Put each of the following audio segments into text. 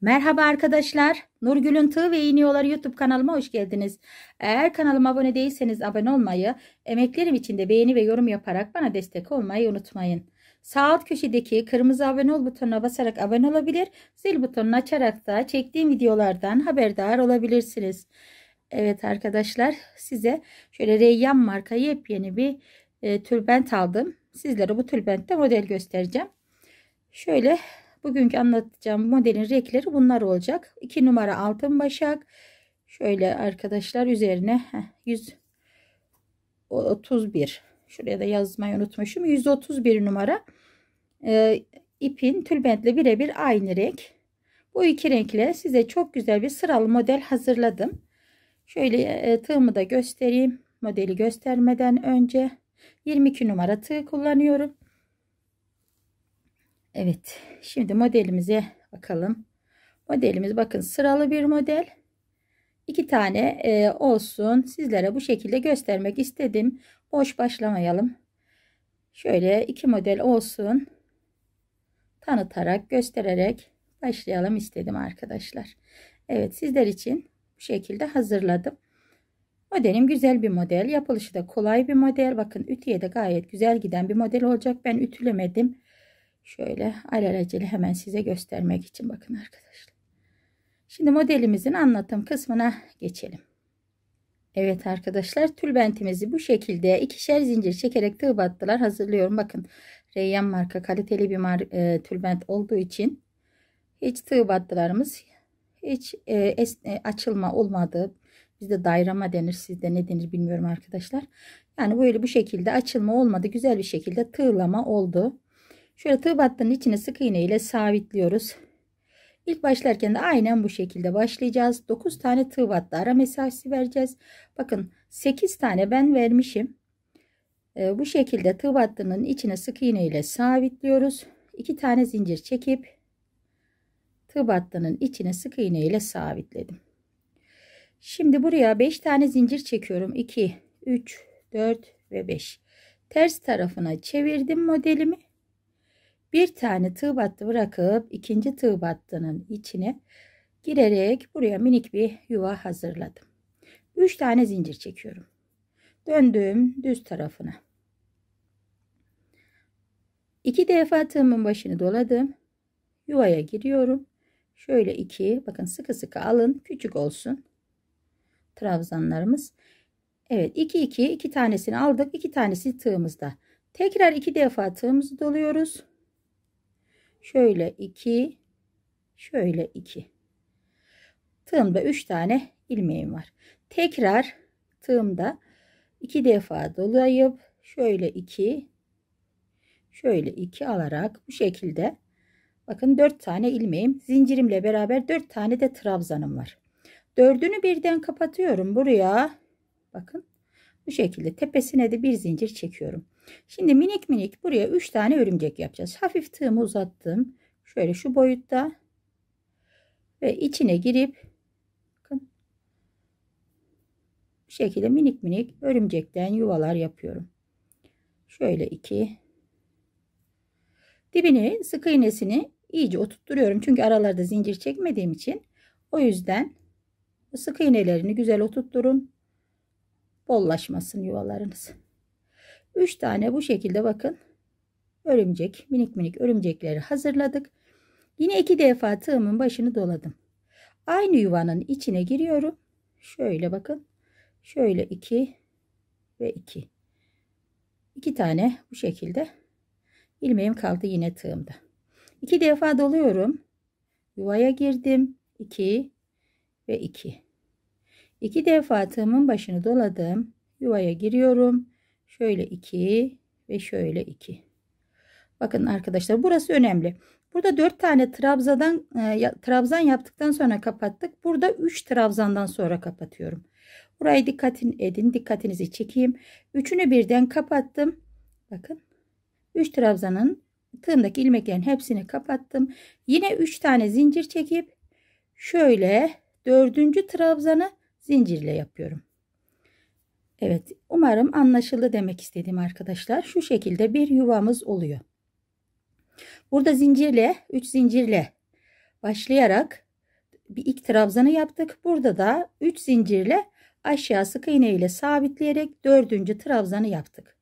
Merhaba arkadaşlar. Nurgül'ün Tığ ve İğne Yolları YouTube kanalıma hoş geldiniz. Eğer kanalıma abone değilseniz abone olmayı, emeklerim için de beğeni ve yorum yaparak bana destek olmayı unutmayın. Sağ alt köşedeki kırmızı abone ol butonuna basarak abone olabilir, zil butonunu açarak da çektiğim videolardan haberdar olabilirsiniz. Evet arkadaşlar size şöyle Reyyan marka yepyeni bir e, tülbent aldım. Sizlere bu tülbentte model göstereceğim. Şöyle Bugünkü anlatacağım modelin renkleri bunlar olacak. 2 numara altın başak. Şöyle arkadaşlar üzerine 131. Şuraya da yazmayı unutmuşum. 131 numara e, ipin tülbentle birebir aynı renk. Bu iki renkle size çok güzel bir sıralı model hazırladım. Şöyle e, tığımı da göstereyim. Modeli göstermeden önce 22 numara tığ kullanıyorum. Evet şimdi modelimize bakalım. Modelimiz bakın sıralı bir model. İki tane e, olsun. Sizlere bu şekilde göstermek istedim. Boş başlamayalım. Şöyle iki model olsun. Tanıtarak göstererek başlayalım istedim arkadaşlar. Evet sizler için bu şekilde hazırladım. Modelim güzel bir model. Yapılışı da kolay bir model. Bakın ütüye de gayet güzel giden bir model olacak. Ben ütülemedim. Şöyle alelacele hemen size göstermek için bakın arkadaşlar. Şimdi modelimizin anlatım kısmına geçelim. Evet arkadaşlar tülbentimizi bu şekilde ikişer zincir çekerek tığ battılar hazırlıyorum. Bakın Reyyan marka kaliteli bir mar e, tülbent olduğu için hiç tığ battılarımız hiç e, es, e, açılma olmadı. Bizde dayrama denir sizde ne denir bilmiyorum arkadaşlar. Yani böyle bu şekilde açılma olmadı. Güzel bir şekilde tığlama oldu. Şöyle tığ battının içine sık iğne ile sabitliyoruz. İlk başlarken de aynen bu şekilde başlayacağız. 9 tane tığ battı ara mesafesi vereceğiz. Bakın 8 tane ben vermişim. Ee, bu şekilde tığ battının içine sık iğne ile sabitliyoruz. 2 tane zincir çekip tığ battının içine sık iğne ile sabitledim. Şimdi buraya 5 tane zincir çekiyorum. 2, 3, 4 ve 5. Ters tarafına çevirdim modelimi bir tane tığ battı bırakıp ikinci tığ battının içine girerek buraya minik bir yuva hazırladım. 3 tane zincir çekiyorum. Döndüm düz tarafına. 2 defa tığımın başını doladım. Yuvaya giriyorum. Şöyle 2 bakın sıkı sıkı alın küçük olsun. Trabzanlarımız. Evet 2 2 2 tanesini aldık. 2 tanesi tığımızda. Tekrar 2 defa tığımızı doluyoruz. Şöyle 2, şöyle 2. Tığımda 3 tane ilmeğim var. Tekrar tığımda 2 defa dolayıp şöyle 2, şöyle 2 alarak bu şekilde bakın 4 tane ilmeğim zincirimle beraber 4 tane de trabzanım var. Dördünü birden kapatıyorum buraya. Bakın bu şekilde tepesine de bir zincir çekiyorum. Şimdi minik minik buraya 3 tane örümcek yapacağız. Hafif tığımı uzattım. Şöyle şu boyutta ve içine girip bakın bu şekilde minik minik örümcekten yuvalar yapıyorum. Şöyle 2 dibini sık iğnesini iyice oturtturuyorum. Çünkü aralarda zincir çekmediğim için o yüzden sık iğnelerini güzel oturtturun. Bollaşmasın yuvalarınız. 3 tane bu şekilde bakın örümcek minik minik örümcekleri hazırladık. Yine 2 defa tığımın başını doladım. Aynı yuvanın içine giriyorum. Şöyle bakın. Şöyle 2 ve 2. 2 tane bu şekilde ilmeğim kaldı yine tığımda. 2 defa doluyorum. Yuvaya girdim. 2 ve 2. 2 defa tığımın başını doladım. Yuvaya giriyorum. Şöyle 2 ve şöyle 2. Bakın arkadaşlar burası önemli. Burada 4 tane trabzadan e, trabzan yaptıktan sonra kapattık. Burada 3 trabzandan sonra kapatıyorum. Burayı dikkatin edin. Dikkatinizi çekeyim. Üçünü birden kapattım. Bakın. 3 trabzanın tığımdaki ilmeklerin hepsini kapattım. Yine 3 tane zincir çekip şöyle dördüncü trabzanı zincirle yapıyorum. Evet umarım anlaşıldı demek istediğim arkadaşlar. Şu şekilde bir yuvamız oluyor. Burada zincirle 3 zincirle başlayarak bir ilk trabzanı yaptık. Burada da 3 zincirle aşağı sık iğne ile sabitleyerek 4. trabzanı yaptık.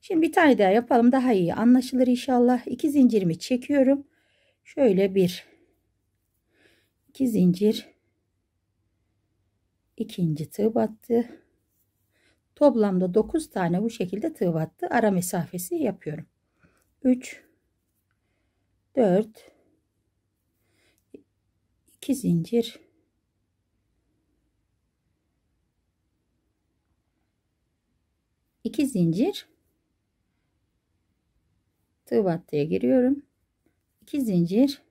Şimdi bir tane daha yapalım daha iyi anlaşılır inşallah. 2 zincirimi çekiyorum. Şöyle bir 2 zincir 2. tığ battı Toplamda 9 tane bu şekilde tığ battı. Ara mesafesi yapıyorum. 3 4 2 zincir 2 zincir tığ battıya giriyorum. 2 zincir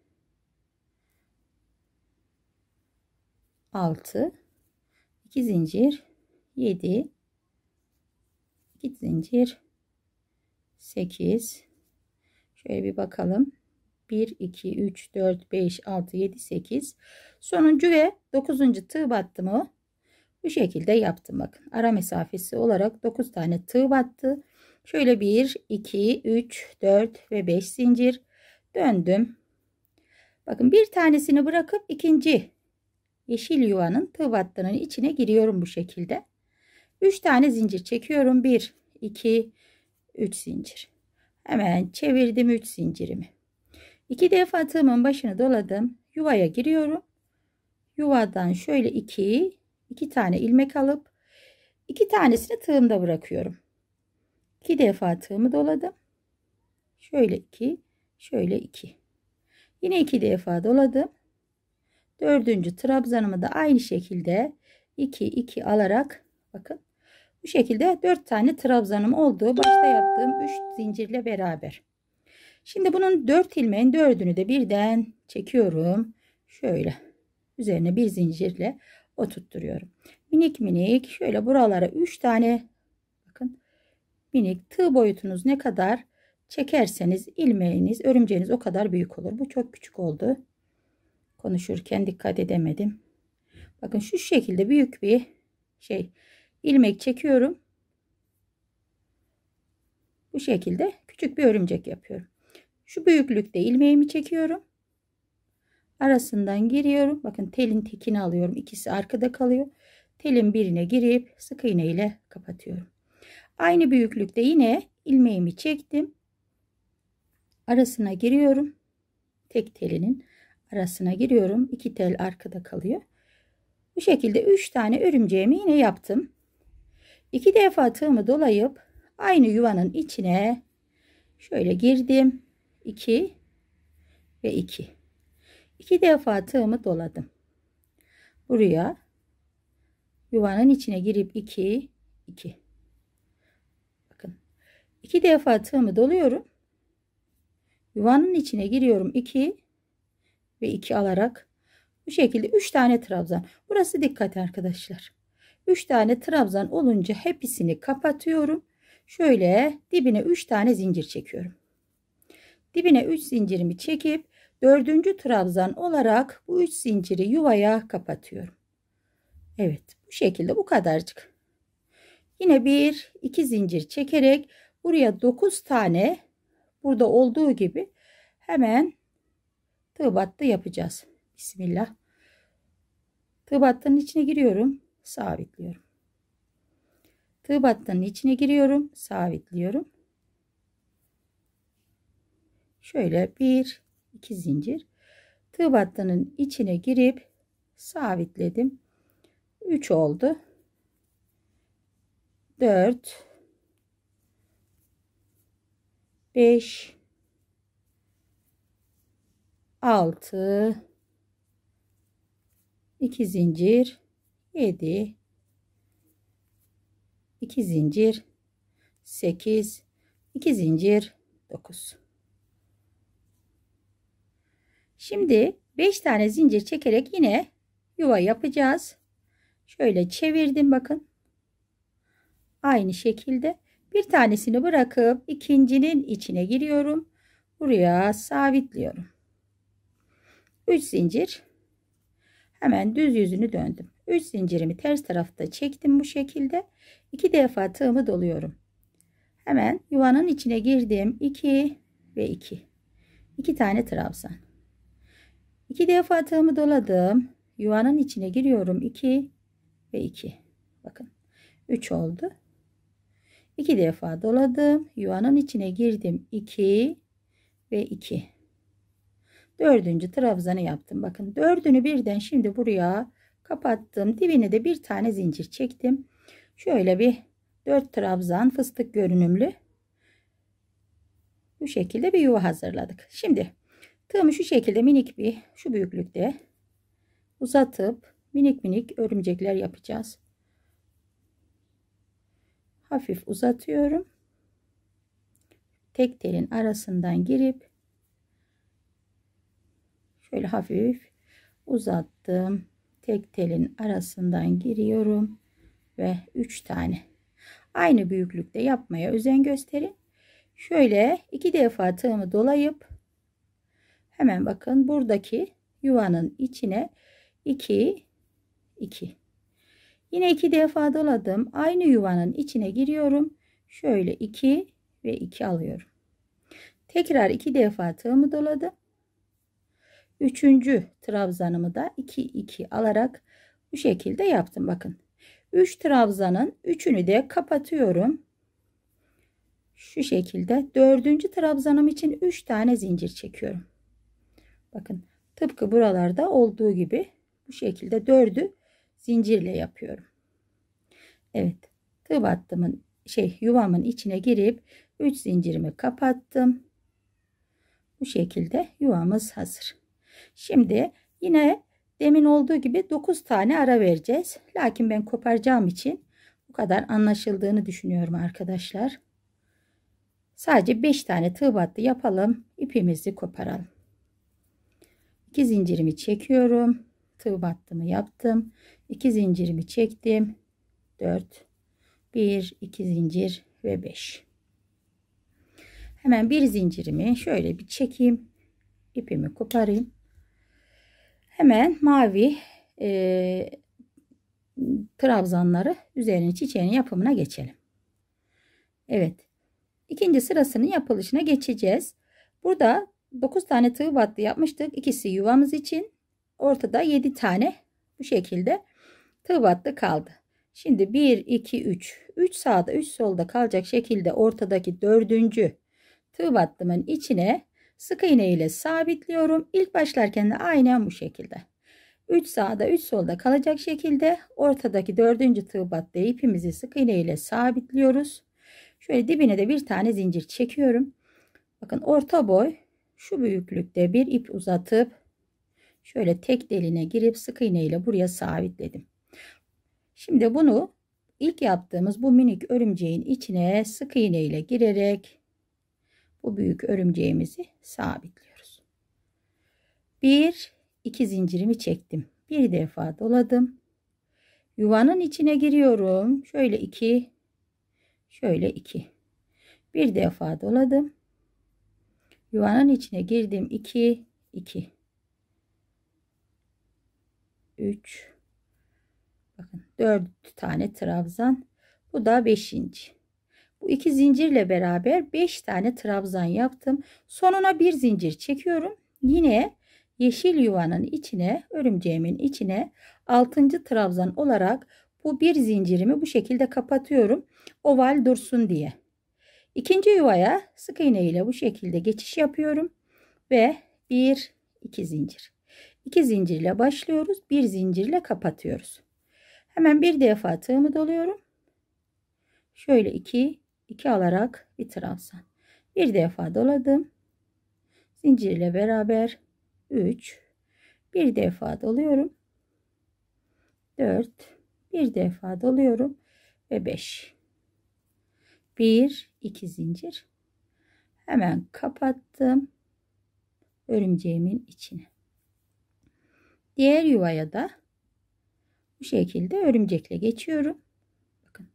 6 2 zincir 7 İki zincir 8 şöyle bir bakalım 1 2 3 4 5 6 7 8 sonuncu ve 9. tığ battımı bu şekilde yaptım bakın ara mesafesi olarak 9 tane tığ battı şöyle 1 2 3 4 ve 5 zincir döndüm bakın bir tanesini bırakıp ikinci yeşil yuvanın tığ battının içine giriyorum bu şekilde 3 tane zincir çekiyorum. 1, 2, 3 zincir. Hemen çevirdim 3 zincirimi. 2 defa tığımın başını doladım. Yuvaya giriyorum. Yuvadan şöyle 2, 2 tane ilmek alıp 2 tanesini tığımda bırakıyorum. 2 defa tığımı doladım. Şöyle 2, şöyle 2. Yine 2 defa doladım. Dördüncü trabzanımı da aynı şekilde 2 2 alarak bakın şekilde 4 tane trabzanım oldu. Başta yaptığım 3 zincirle beraber. Şimdi bunun 4 ilmeğin 4'ünü de birden çekiyorum. Şöyle üzerine bir zincirle oturtturuyorum. Minik minik şöyle buralara 3 tane bakın minik tığ boyutunuz ne kadar çekerseniz ilmeğiniz örümceğiniz o kadar büyük olur. Bu çok küçük oldu. Konuşurken dikkat edemedim. Bakın şu şekilde büyük bir şey ilmek çekiyorum. Bu şekilde küçük bir örümcek yapıyorum. Şu büyüklükte ilmeğimi çekiyorum. Arasından giriyorum. Bakın telin tekini alıyorum. İkisi arkada kalıyor. Telin birine girip sık iğne ile kapatıyorum. Aynı büyüklükte yine ilmeğimi çektim. Arasına giriyorum. Tek telinin arasına giriyorum. İki tel arkada kalıyor. Bu şekilde üç tane örümceğimi yine yaptım. İki defa tığımı dolayıp aynı yuvanın içine şöyle girdim. 2 ve 2. İki defa tığımı doladım. Buraya yuvanın içine girip 2 2. Bakın. 2 defa tığımı doluyorum. Yuvanın içine giriyorum 2 ve 2 alarak bu şekilde 3 tane trabzan. Burası dikkat arkadaşlar. 3 tane trabzan olunca hepsini kapatıyorum. Şöyle dibine 3 tane zincir çekiyorum. Dibine 3 zincirimi çekip 4. trabzan olarak bu 3 zinciri yuvaya kapatıyorum. Evet bu şekilde bu kadarcık. Yine 1 2 zincir çekerek buraya 9 tane burada olduğu gibi hemen tığ battı yapacağız. Bismillah. Tığ battının içine giriyorum sabitliyorum. Tığ battığının içine giriyorum. Sabitliyorum. Şöyle bir iki zincir. Tığ battığının içine girip sabitledim. 3 oldu. 4 5 6 2 zincir 7 2 zincir 8 2 zincir 9 Şimdi 5 tane zincir çekerek yine yuva yapacağız. Şöyle çevirdim bakın. Aynı şekilde bir tanesini bırakıp ikincinin içine giriyorum. Buraya sabitliyorum. 3 zincir. Hemen düz yüzünü döndüm. 3 zincirimi ters tarafta çektim bu şekilde. 2 defa tığımı doluyorum. Hemen yuvanın içine girdim. 2 ve 2. 2 tane trabzan. 2 defa tığımı doladım. Yuvanın içine giriyorum. 2 ve 2. Bakın 3 oldu. 2 defa doladım. Yuvanın içine girdim. 2 ve 2. Dördüncü trabzanı yaptım. Bakın dördünü birden şimdi buraya kapattım. Dibine de bir tane zincir çektim. Şöyle bir 4 trabzan fıstık görünümlü bu şekilde bir yuva hazırladık. Şimdi tığımı şu şekilde minik bir şu büyüklükte uzatıp minik minik örümcekler yapacağız. Hafif uzatıyorum. Tek telin arasından girip şöyle hafif uzattım tek telin arasından giriyorum ve 3 tane aynı büyüklükte yapmaya özen gösterin şöyle iki defa tığımı dolayıp hemen bakın buradaki yuvanın içine 2 2 yine iki defa doladım aynı yuvanın içine giriyorum şöyle 2 ve 2 alıyorum tekrar iki defa tığımı doladım Üçüncü trabzanımı da 2 2 alarak bu şekilde yaptım. Bakın 3 trabzanın üçünü de kapatıyorum. Şu şekilde dördüncü trabzanım için 3 tane zincir çekiyorum. Bakın tıpkı buralarda olduğu gibi bu şekilde dördü zincirle yapıyorum. Evet tığ battımın şey yuvamın içine girip 3 zincirimi kapattım. Bu şekilde yuvamız hazır. Şimdi yine demin olduğu gibi 9 tane ara vereceğiz. Lakin ben koparacağım için bu kadar anlaşıldığını düşünüyorum arkadaşlar. Sadece 5 tane tığ battı yapalım. İpimizi koparalım. 2 zincirimi çekiyorum. Tığ battımı yaptım. 2 zincirimi çektim. 4 1 2 zincir ve 5. Hemen bir zincirimi şöyle bir çekeyim. ipimi koparayım. Hemen mavi e, trabzanları üzerine çiçeğin yapımına geçelim. Evet. İkinci sırasının yapılışına geçeceğiz. Burada 9 tane tığ battı yapmıştık. İkisi yuvamız için. Ortada 7 tane bu şekilde tığ battı kaldı. Şimdi 1, 2, 3. 3 sağda 3 solda kalacak şekilde ortadaki dördüncü tığ battımın içine Sık iğne ile sabitliyorum. İlk başlarken de aynen bu şekilde. 3 sağda 3 solda kalacak şekilde ortadaki 4. tığ battı ipimizi sık iğne ile sabitliyoruz. Şöyle dibine de bir tane zincir çekiyorum. Bakın orta boy şu büyüklükte bir ip uzatıp şöyle tek deline girip sık iğne ile buraya sabitledim. Şimdi bunu ilk yaptığımız bu minik örümceğin içine sık iğne ile girerek bu büyük örümceğimizi sabitliyoruz. Bir, iki zincirimi çektim. Bir defa doladım. Yuvanın içine giriyorum. Şöyle iki, şöyle iki. Bir defa doladım. Yuvanın içine girdim. İki, iki. Üç. Bakın dört tane trabzan. Bu da beşinci. Bu iki zincirle beraber 5 tane trabzan yaptım. Sonuna bir zincir çekiyorum. Yine yeşil yuvanın içine, örümceğimin içine 6. trabzan olarak bu bir zincirimi bu şekilde kapatıyorum. Oval dursun diye. İkinci yuvaya sık iğne ile bu şekilde geçiş yapıyorum ve 1 2 zincir. 2 zincirle başlıyoruz. 1 zincirle kapatıyoruz. Hemen bir defa tığımı doluyorum. Şöyle 2 2 alarak bir trabzan. Bir defa doladım. zincirle beraber 3 bir defa doluyorum. 4 bir defa doluyorum ve 5. 1 2 zincir. Hemen kapattım örümceğimin içine. Diğer yuvaya da bu şekilde örümcekle geçiyorum. Bakın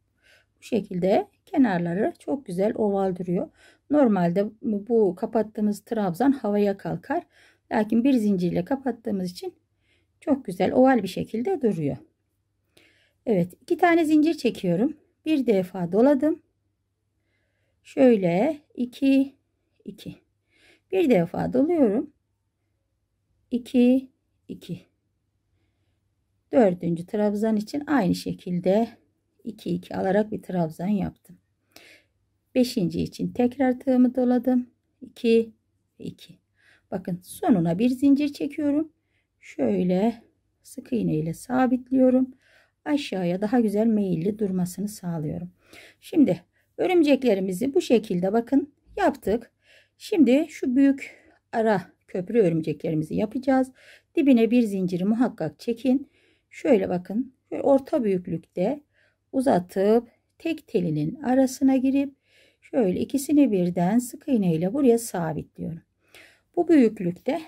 bu şekilde Kenarları çok güzel oval duruyor. Normalde bu kapattığımız trabzan havaya kalkar. Lakin bir zincirle kapattığımız için çok güzel oval bir şekilde duruyor. Evet iki tane zincir çekiyorum. Bir defa doladım. Şöyle iki iki. bir defa doluyorum. İki iki. dördüncü trabzan için aynı şekilde iki iki alarak bir trabzan yaptım. Beşinci için tekrar tığımı doladım. 2 2. Bakın sonuna bir zincir çekiyorum. Şöyle sık iğne ile sabitliyorum. Aşağıya daha güzel meyilli durmasını sağlıyorum. Şimdi örümceklerimizi bu şekilde bakın yaptık. Şimdi şu büyük ara köprü örümceklerimizi yapacağız. Dibine bir zinciri muhakkak çekin. Şöyle bakın. orta büyüklükte uzatıp tek telinin arasına girip Şöyle ikisini birden sık iğne ile buraya sabitliyorum. Bu büyüklükte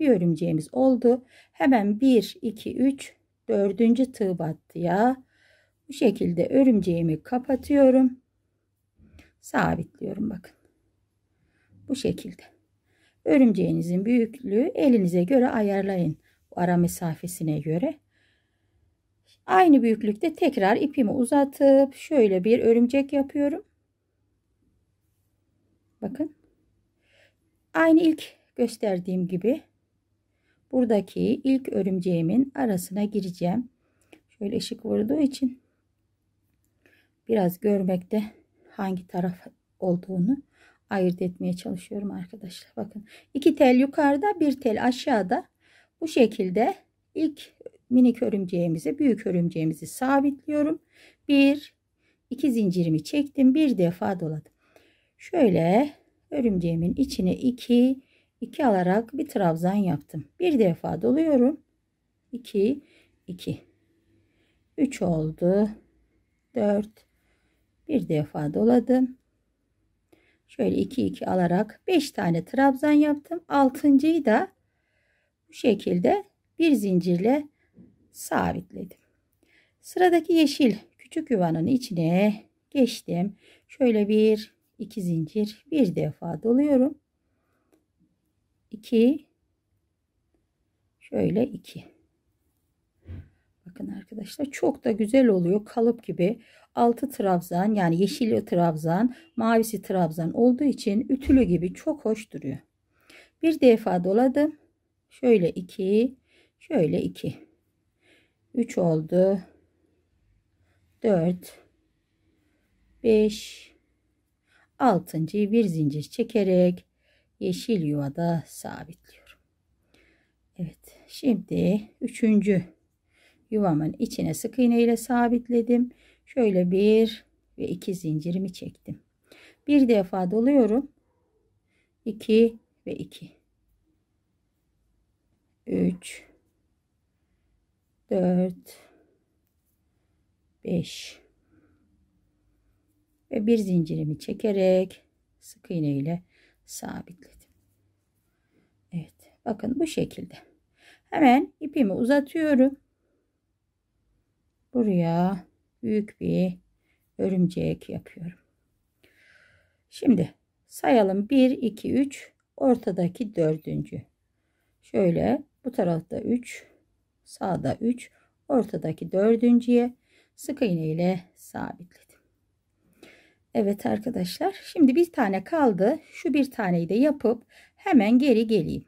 bir örümceğimiz oldu. Hemen 1, 2, 3, 4. tığ battıya bu şekilde örümceğimi kapatıyorum. Sabitliyorum bakın. Bu şekilde. Örümceğinizin büyüklüğü elinize göre ayarlayın. Ara mesafesine göre. Aynı büyüklükte tekrar ipimi uzatıp şöyle bir örümcek yapıyorum. Bakın. Aynı ilk gösterdiğim gibi buradaki ilk örümceğimin arasına gireceğim. Şöyle ışık vurduğu için biraz görmekte hangi taraf olduğunu ayırt etmeye çalışıyorum arkadaşlar. Bakın iki tel yukarıda bir tel aşağıda bu şekilde ilk minik örümceğimizi büyük örümceğimizi sabitliyorum. Bir iki zincirimi çektim bir defa doladım. Şöyle örümceğimin içine 2 2 alarak bir trabzan yaptım. Bir defa doluyorum. 2 2 3 oldu. 4 bir defa doladım. Şöyle 2 2 alarak 5 tane trabzan yaptım. 6.'yı da bu şekilde bir zincirle sabitledim. Sıradaki yeşil küçük yuvanın içine geçtim. Şöyle bir 2 zincir bir defa doluyorum 2 şöyle 2 bakın arkadaşlar çok da güzel oluyor kalıp gibi altı trabzan yani yeşili trabzan mavisi trabzan olduğu için ütülü gibi çok hoş duruyor bir defa doladım şöyle 2 şöyle 2 3 oldu 4 5 altıncıyı bir zincir çekerek yeşil yuvada sabitliyorum. Evet şimdi üçüncü yuvamın içine sık iğne ile sabitledim. Şöyle bir ve iki zincirimi çektim. Bir defa doluyorum. 2 ve 2. 3 4 5 ve bir zincirimi çekerek sık iğne ile sabitledim. Evet bakın bu şekilde. Hemen ipimi uzatıyorum. Buraya büyük bir örümcek yapıyorum. Şimdi sayalım 1 2 3 ortadaki dördüncü. Şöyle bu tarafta 3 sağda 3 ortadaki dördüncüye sık iğne ile sabitledim. Evet arkadaşlar şimdi bir tane kaldı. Şu bir taneyi de yapıp hemen geri geleyim.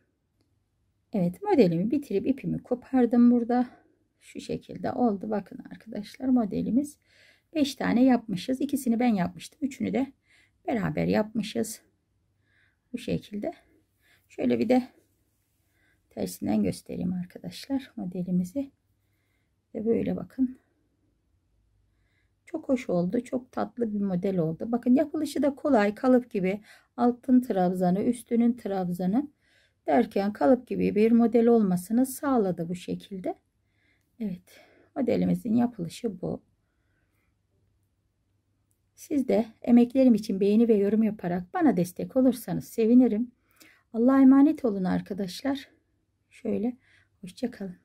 Evet modelimi bitirip ipimi kopardım burada. Şu şekilde oldu. Bakın arkadaşlar modelimiz 5 tane yapmışız. İkisini ben yapmıştım. Üçünü de beraber yapmışız. Bu şekilde. Şöyle bir de tersinden göstereyim arkadaşlar modelimizi. Ve böyle bakın çok hoş oldu. Çok tatlı bir model oldu. Bakın yapılışı da kolay. Kalıp gibi altın trabzanı, üstünün trabzanı derken kalıp gibi bir model olmasını sağladı bu şekilde. Evet. Modelimizin yapılışı bu. Siz de emeklerim için beğeni ve yorum yaparak bana destek olursanız sevinirim. Allah'a emanet olun arkadaşlar. Şöyle hoşçakalın.